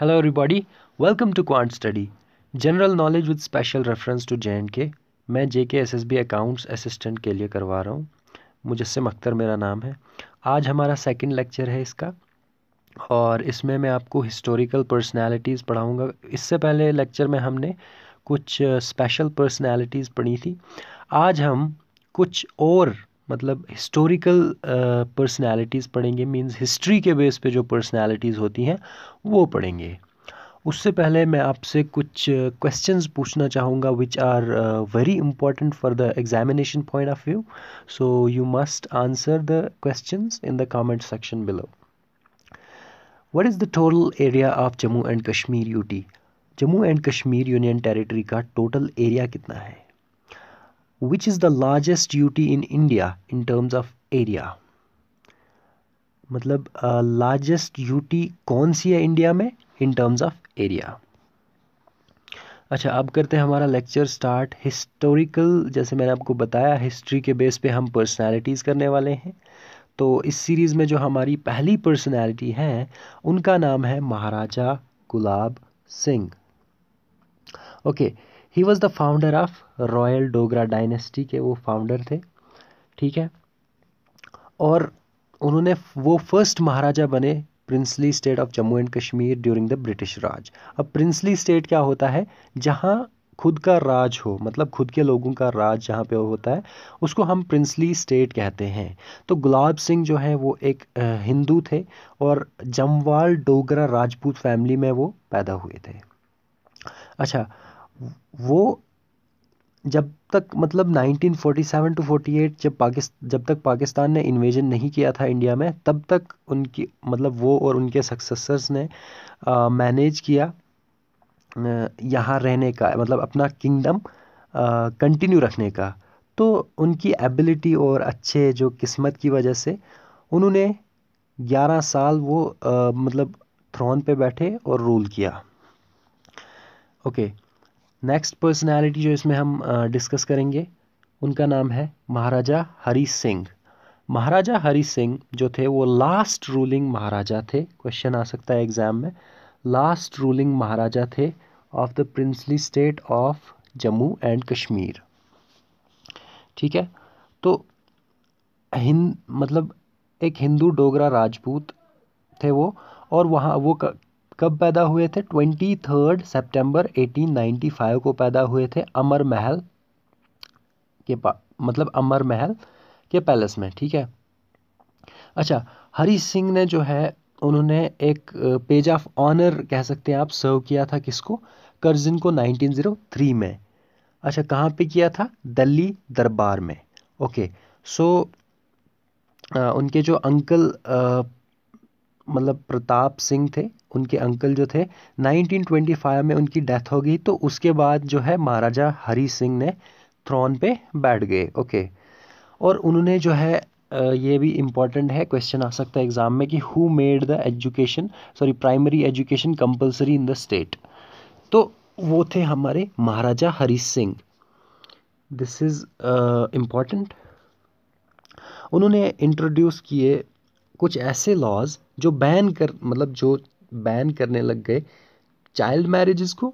Hello welcome to welcome study general knowledge with special reference to J and K मैं J K S S B accounts assistant के लिए करवा रहा हूँ मुजस्म अख्तर मेरा नाम है आज हमारा सेकंड लेक्चर है इसका और इसमें मैं आपको हिस्टोरिकल पर्सनालिटीज़ पढ़ाऊँगा इससे पहले लेक्चर में हमने कुछ स्पेशल uh, पर्सनैलिटीज़ पढ़ी थी आज हम कुछ और मतलब हिस्टोरिकल पर्सनालिटीज़ uh, पढ़ेंगे मींस हिस्ट्री के बेस पे जो पर्सनालिटीज़ होती हैं वो पढ़ेंगे उससे पहले मैं आपसे कुछ क्वेश्चंस uh, पूछना चाहूँगा which are very important for the examination point of view so you must answer the questions in the comment section below what is the total area of Jammu and Kashmir UT Jammu and Kashmir union territory का total area कितना है which is the largest duty in India in terms of area मतलब largest uh, UT कौन सी है India में in terms of area अच्छा अब करते हैं हमारा लेक्चर स्टार्ट हिस्टोरिकल जैसे मैंने आपको बताया हिस्ट्री के बेस पे हम पर्सनालिटीज़ करने वाले हैं तो इस सीरीज़ में जो हमारी पहली पर्सनालिटी हैं उनका नाम है Maharaja Gulab Singh okay okay, he was the founder of royal Dogra dynasty के वो फाउंडर थे ठीक है और उन्होंने वो फर्स्ट महाराजा बने princely state of Jammu and Kashmir during the British Raj अब प्रिंसली स्टेट क्या होता है जहाँ खुद का राज हो मतलब खुद के लोगों का राज जहाँ पे होता है उसको हम प्रिंसली स्टेट कहते हैं तो गुलाब सिंह जो है वो एक हिंदू थे और जमवाल डोगरा राजपूत फैमिली में वो पैदा हुए थे अच्छा वो जब तक मतलब 1947 टू 48 जब पाकिस्तान जब तक पाकिस्तान ने इन्वेजन नहीं किया था इंडिया में तब तक उनकी मतलब वो और उनके सक्सेसर्स ने मैनेज किया यहाँ रहने का मतलब अपना किंगडम कंटिन्यू रखने का तो उनकी एबिलिटी और अच्छे जो किस्मत की वजह से उन्होंने 11 साल वो आ, मतलब थ्रोन पे बैठे और रूल किया ओके okay. नेक्स्ट पर्सनालिटी जो इसमें हम डिस्कस करेंगे उनका नाम है महाराजा हरी सिंह महाराजा हरी सिंह जो थे वो लास्ट रूलिंग महाराजा थे क्वेश्चन आ सकता है एग्ज़ाम में लास्ट रूलिंग महाराजा थे of the princely state of Jammu and Kashmir ठीक है तो हिंद मतलब एक हिंदू डोगरा राजपूत थे वो और वहाँ वो कब पैदा हुए थे twenty third September eighteen ninety five को पैदा हुए थे अमर महल के पा मतलब अमर महल के पैलेस में ठीक है अच्छा हरी सिंह ने जो है उन्होंने एक पेज ऑफ ऑनर कह सकते हैं आप सर्व किया था किसको करजिन को 1903 में अच्छा कहाँ पे किया था दिल्ली दरबार में ओके सो उनके जो अंकल मतलब प्रताप सिंह थे उनके अंकल जो थे 1925 में उनकी डेथ हो गई तो उसके बाद जो है महाराजा हरी सिंह ने थ्रोन पे बैठ गए ओके और उन्होंने जो है ये भी इम्पॉर्टेंट है क्वेश्चन आ सकता है एग्ज़ाम में कि who made the education sorry primary education compulsory in the state तो वो थे हमारे Maharaja Hari Singh this is important उन्होंने इंट्रोड्यूस किए कुछ ऐसे लॉज जो बैन कर मतलब जो बैन करने लग गए चाइल्ड मैरिजेस को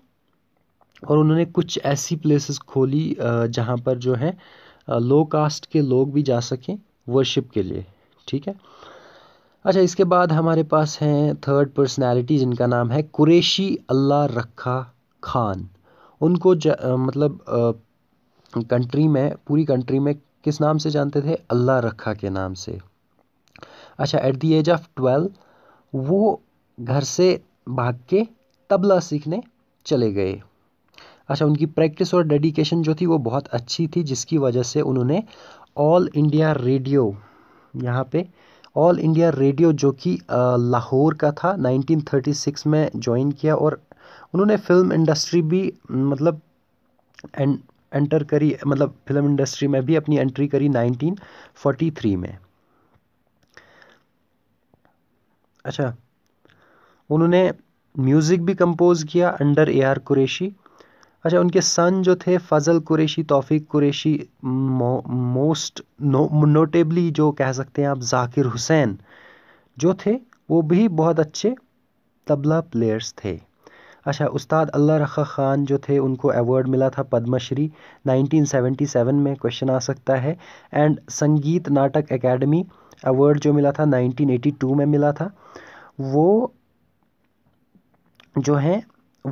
और उन्होंने कुछ ऐसी प्लेसेस खोली जहाँ पर जो है लो कास्ट के लोग भी जा सकें वर्शिप के लिए ठीक है अच्छा इसके बाद हमारे पास हैं थर्ड पर्सनालिटी जिनका नाम है कुरेशी अल्लाह रखा खान उनको ज, मतलब कंट्री में पूरी कंट्री में किस नाम से जानते थे अल्लाह रखा के नाम से अच्छा at the age of twelve वो घर से भाग के तबला सीखने चले गए अच्छा उनकी प्रैक्टिस और डेडिकेशन जो थी वो बहुत अच्छी थी जिसकी वजह से उन्होंने ऑल इंडिया रेडियो यहाँ पे ऑल इंडिया रेडियो जो कि लाहौर का था 1936 में ज्वाइन किया और उन्होंने फिल्म इंडस्ट्री भी मतलब एंटर करी मतलब फिल्म इंडस्ट्री में भी अपनी एंट्री करी 1943 में अच्छा उन्होंने म्यूज़िक भी कंपोज़ किया अंडर ए आर कुरेशी अच्छा उनके सन जो थे फ़ज़ल कुरेशी तौफ़ीक कुरेशी मोस्ट नोटेबली जो कह सकते हैं आप जाकिर हुसैन जो थे वो भी बहुत अच्छे तबला प्लेयर्स थे अच्छा उस्ताद अल्लाह रखा ख़ान जो थे उनको अवार्ड मिला था पद्मश्री 1977 में क्वेश्चन आ सकता है एंड संगीत नाटक एकेडमी अवार्ड जो मिला था 1982 में मिला था वो जो है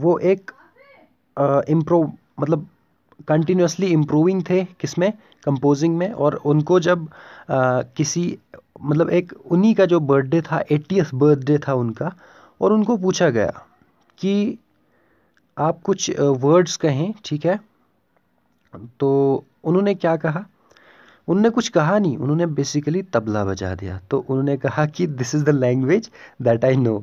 वो एक इम्प्रूव मतलब कंटिन्यूसली इम्प्रूविंग थे किसमें कंपोजिंग में और उनको जब आ, किसी मतलब एक उन्हीं का जो बर्थडे था एट्टीस बर्थडे था उनका और उनको पूछा गया कि आप कुछ वर्ड्स कहें ठीक है तो उन्होंने क्या कहा उनने कुछ कहा नहीं उन्होंने बेसिकली तबला बजा दिया तो उन्होंने कहा कि this is the language that I know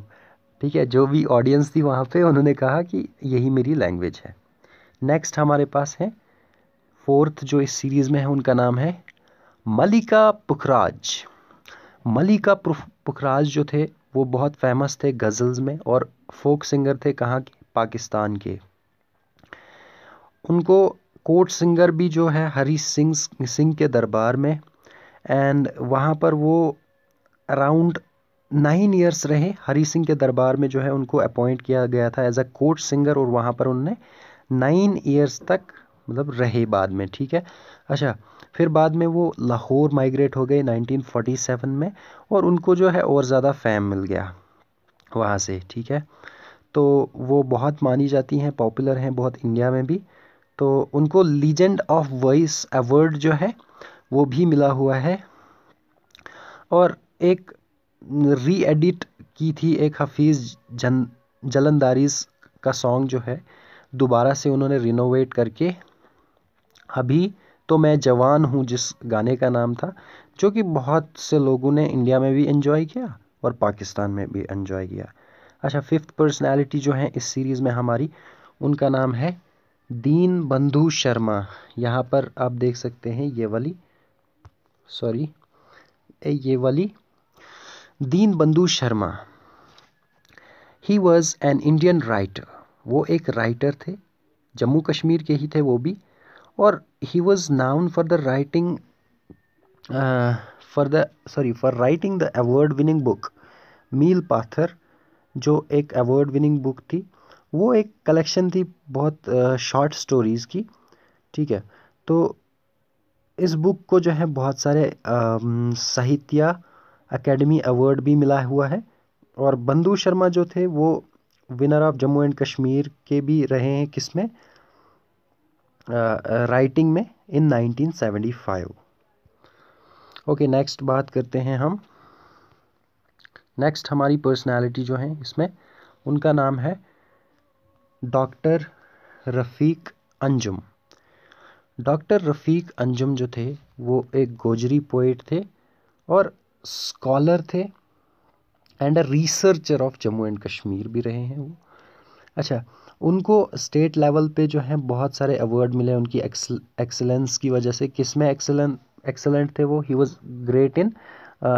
ठीक है जो भी ऑडियंस थी वहाँ पे उन्होंने कहा कि यही मेरी लैंग्वेज है नेक्स्ट हमारे पास है फोर्थ जो इस सीरीज़ में है उनका नाम है मलिका पुखराज मलिका पुखराज जो थे वो बहुत फेमस थे गज़ल्स में और फोक सिंगर थे कहाँ के पाकिस्तान के उनको कोर्ट सिंगर भी जो है हरी सिंह सिंह के दरबार में एंड वहाँ पर वो अराउंड नाइन ईयर्स रहे हरी सिंह के दरबार में जो है उनको अपॉइंट किया गया था एज अ कोट सिंगर और वहाँ पर उनने नाइन ईयर्स तक मतलब रहे बाद में ठीक है अच्छा फिर बाद में वो लाहौर माइग्रेट हो गए 1947 में और उनको जो है और ज़्यादा फैम मिल गया वहाँ से ठीक है तो वो बहुत मानी जाती हैं पॉपुलर हैं बहुत इंडिया में भी तो उनको लीजेंड ऑफ वॉइस अवार्ड जो है वो भी मिला हुआ है और एक री एडिट की थी एक हफीज़ जन जलंदारीज का सॉन्ग जो है दोबारा से उन्होंने रिनोवेट करके अभी तो मैं जवान हूँ जिस गाने का नाम था जो कि बहुत से लोगों ने इंडिया में भी इन्जॉय किया और पाकिस्तान में भी इन्जॉय किया अच्छा फिफ्थ पर्सनालिटी जो है इस सीरीज़ में हमारी उनका नाम है दीन बंधु शर्मा यहाँ पर आप देख सकते हैं ये वाली सॉरी ये वाली Deen Bandhu Sharma he was an Indian writer वो एक राइटर थे जम्मू कश्मीर के ही थे वो भी और he was known for the writing for the sorry for writing the award winning book Meel Pathar जो एक अवॉर्ड विनिंग बुक थी वो एक कलेक्शन थी बहुत शॉर्ट स्टोरीज़ की ठीक है तो इस बुक को जो है बहुत सारे साहित्य अकेडमी अवार्ड भी मिला हुआ है और बंधु शर्मा जो थे वो winner of Jammu and Kashmir के भी रहे हैं किस में राइटिंग में इन 1975 ओके नेक्स्ट बात करते हैं हम नेक्स्ट हमारी पर्सनालिटी जो है इसमें उनका नाम है डॉक्टर रफ़ीक अंजुम डॉक्टर रफ़ीक अंजुम जो थे वो एक गोजरी पोइट थे और स्कॉलर थे and a researcher of Jammu and Kashmir भी रहे हैं वो अच्छा उनको स्टेट लेवल पे जो हैं बहुत सारे अवार्ड मिले उनकी एक्सेलेंस की वजह से किस में एक्सेलेंट एक्सलेंट थे वो he was great in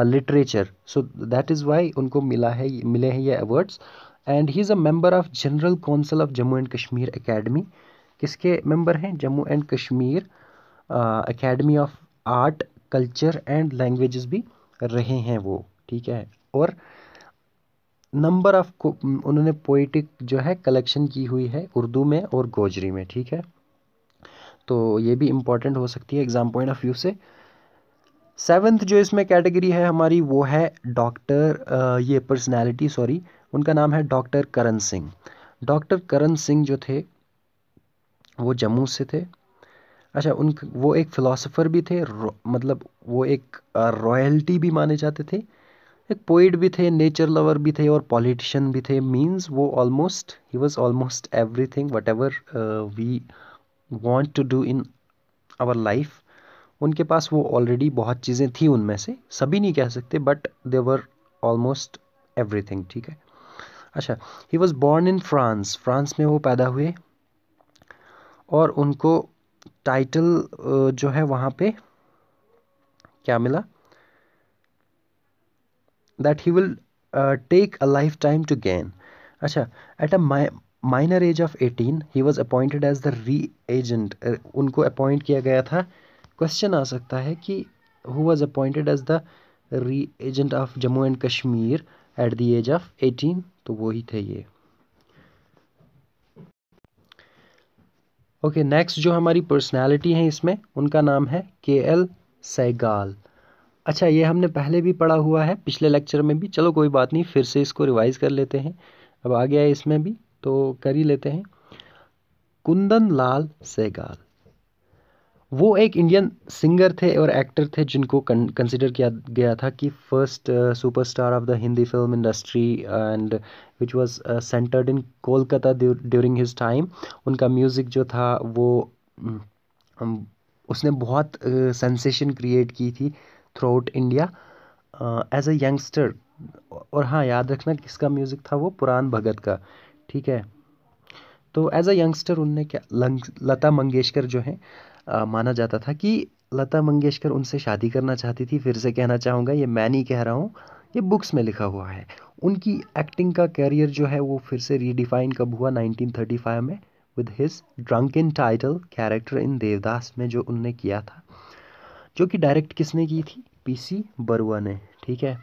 literature so that is why उनको मिला है मिले हैं ये awards and he is a member of general council of Jammu and Kashmir academy किसके मेंबर हैं Jammu and Kashmir academy of art culture and languages भी रहे हैं वो ठीक है और नंबर ऑफ उन्होंने पोइटिक जो है कलेक्शन की हुई है उर्दू में और गोजरी में ठीक है तो ये भी इम्पॉर्टेंट हो सकती है एग्ज़ाम पॉइंट ऑफ व्यू से सेवन्थ जो इसमें कैटेगरी है हमारी वो है डॉक्टर uh, ये पर्सनालिटी सॉरी उनका नाम है डॉक्टर करण सिंह डॉक्टर करण सिंह जो थे वो जम्मू से थे अच्छा उन वो एक फ़िलासफ़र भी थे मतलब वो एक रॉयल्टी भी माने जाते थे एक पोइट भी थे नेचर लवर भी थे और पॉलिटिशियन भी थे मींस वो almost he was almost everything whatever we want to do in our life उनके पास वो ऑलरेडी बहुत चीज़ें थी उनमें से सभी नहीं कह सकते बट देवर ऑलमोस्ट एवरीथिंग ठीक है अच्छा he was born in France France में वो पैदा हुए और उनको टाइटल जो है वहाँ पे क्या मिला that he will take a lifetime to gain अच्छा at a minor age of eighteen he was appointed as the regent उनको अपॉइंट किया गया था क्वेश्चन आ सकता है कि who was appointed as the regent of Jammu and Kashmir at the age of eighteen तो वो ही थे ये ओके okay, नेक्स्ट जो हमारी पर्सनालिटी है इसमें उनका नाम है के एल सैगाल अच्छा ये हमने पहले भी पढ़ा हुआ है पिछले लेक्चर में भी चलो कोई बात नहीं फिर से इसको रिवाइज कर लेते हैं अब आ गया है इसमें भी तो कर ही लेते हैं कुंदन लाल सैगाल वो एक इंडियन सिंगर थे और एक्टर थे जिनको कंसिडर किया गया था कि first superstar of the Hindi film industry and which was centred in Kolkata during his time उनका म्यूज़िक जो था वो mm, um, उसने बहुत सेंसेशन uh, क्रिएट की थी throughout India as a youngster और हाँ याद रखना किसका म्यूज़िक था वो पुरान भगत का ठीक है तो एज अ यंगस्टर उनने क्या लता मंगेशकर जो हैं माना जाता था कि लता मंगेशकर उनसे शादी करना चाहती थी फिर से कहना चाहूँगा ये मैं नहीं कह रहा हूँ ये बुक्स में लिखा हुआ है उनकी एक्टिंग का कैरियर जो है वो फिर से रीडिफाइन कब हुआ 1935 में with his drunken title character in Devdas में जो उनने किया था जो कि डायरेक्ट किसने की थी पीसी बरुआ ने ठीक है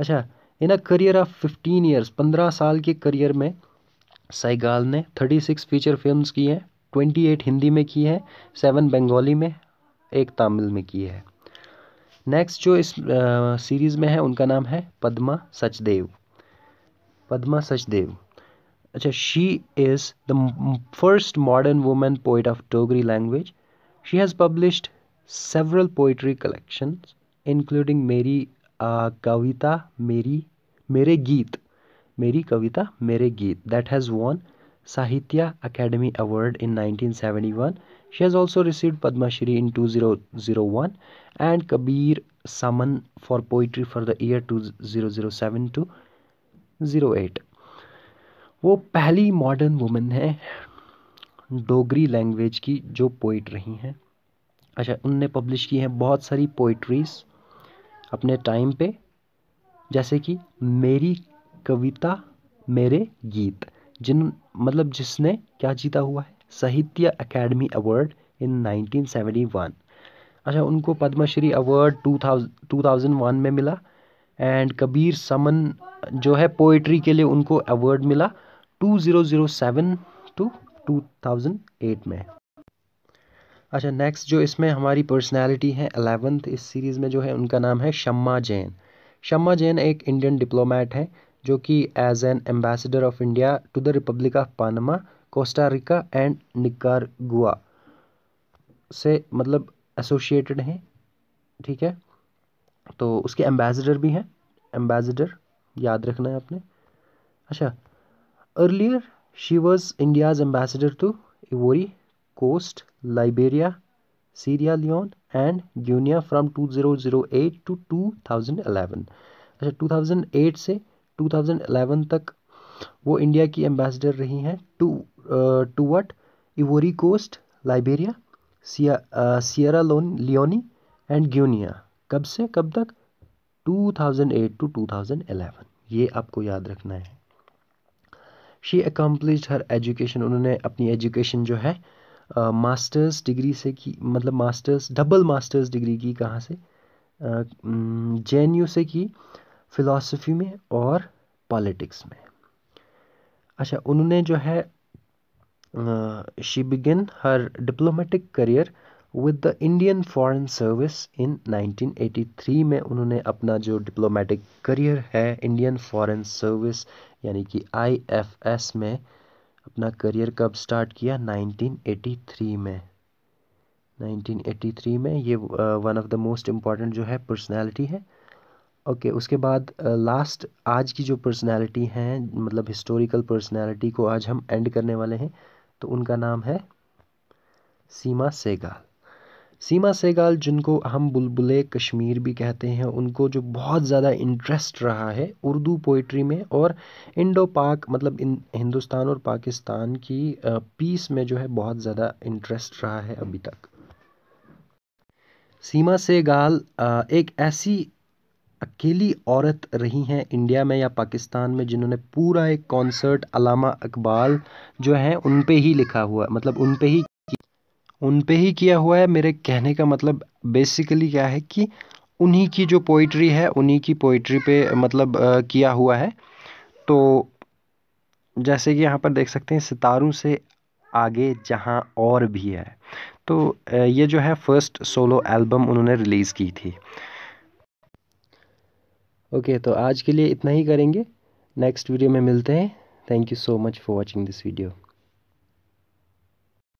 अच्छा in a career of fifteen years पंद्रह साल के करियर में सैगाल ने थर्टी सिक्स फीचर फिल्म की हैं ट्वेंटी एट हिंदी में की है सेवन बंगाली में एक तमिल में की है नेक्स्ट जो इस सीरीज़ में है उनका नाम है पद्मा सचदेव पद्मा सचदेव अच्छा she is the first modern women poet of Dogri language she has published several poetry collection including Meri Kavita Meri Mere Geet Meri Kavita Mere Geet that has won Sahitya Academy Award in 1971. She has also received Padma Shri in 2001 and Kabir Saman for poetry for the year 2007 to 08. वो पहली modern women है Dogri language की जो poet रही हैं अच्छा उनने publish की हैं बहुत सारी पोइट्रीज अपने टाइम पे जैसे कि मेरी कविता मेरे गीत जिन मतलब जिसने क्या जीता हुआ है साहित्य अकेडमी अवार्ड इन 1971 अच्छा उनको पद्मश्री अवार्ड 2000 2001 में मिला एंड कबीर समन जो है पोइट्री के लिए उनको अवार्ड मिला 2007 टू 2008 में अच्छा नेक्स्ट जो इसमें हमारी पर्सनालिटी है अलेवेंथ इस सीरीज़ में जो है उनका नाम है शम्मा जैन शम्मा जैन एक इंडियन डिप्लोमेट हैं जो कि as an ambassador of India to the republic of Panama Costa Rica and गुआ से मतलब एसोशिएटेड हैं ठीक है तो उसके एम्बेसडर भी हैं एम्बेसडर याद रखना है आपने अच्छा earlier she was India's ambassador to Ivory Coast Liberia Sierra Leone and zero from eight to two thousand eleven अच्छा टू थाउजेंड एट से 2011 तक वो इंडिया की एम्बेसडर रही हैं to to what Ivory Coast Liberia Sierra Leone Leone and Guinea कब से कब तक 2008 टू 2011 ये आपको याद रखना है शी अकम्पलिश हर एजुकेशन उन्होंने अपनी एजुकेशन जो है मास्टर्स uh, डिग्री से की मतलब मास्टर्स डबल मास्टर्स डिग्री की कहाँ से जे एन यू से की फ़िलॉसफ़ी में और पॉलिटिक्स में अच्छा उन्होंने जो है she begin her diplomatic career with the Indian foreign service in 1983 में उन्होंने अपना जो डिप्लोमेटिक करियर है इंडियन फॉरेन सर्विस यानी कि आईएफएस में अपना करियर कब स्टार्ट किया 1983 में 1983 में ये one of the most important जो है पर्सनैलिटी है ओके उसके बाद लास्ट आज की जो पर्सनालिटी हैं मतलब हिस्टोरिकल पर्सनालिटी को आज हम एंड करने वाले हैं तो उनका नाम है सीमा सेगाल सीमा सेगाल जिनको हम बुलबुले कश्मीर भी कहते हैं उनको जो बहुत ज़्यादा इंटरेस्ट रहा है उर्दू पोइट्री में और इंडो पाक मतलब इन हिंदुस्तान और पाकिस्तान की पीस में जो है बहुत ज़्यादा इंटरेस्ट रहा है अभी तक सीमा सेगाल एक ऐसी अकेली औरत रही हैं इंडिया में या पाकिस्तान में जिन्होंने पूरा एक कॉन्सर्ट अलामा इकबाल जो हैं उन पे ही लिखा हुआ मतलब उन पे ही उन पे ही किया हुआ है मेरे कहने का मतलब बेसिकली क्या है कि उन्हीं की जो पोइट्री है उन्हीं की पोइट्री पे मतलब आ, किया हुआ है तो जैसे कि यहाँ पर देख सकते हैं सितारों से आगे जहाँ और भी है तो ये जो है फर्स्ट सोलो एल्बम उन्होंने रिलीज़ की थी ओके तो आज के लिए इतना ही करेंगे नेक्स्ट वीडियो में मिलते हैं thank you so much for watching this video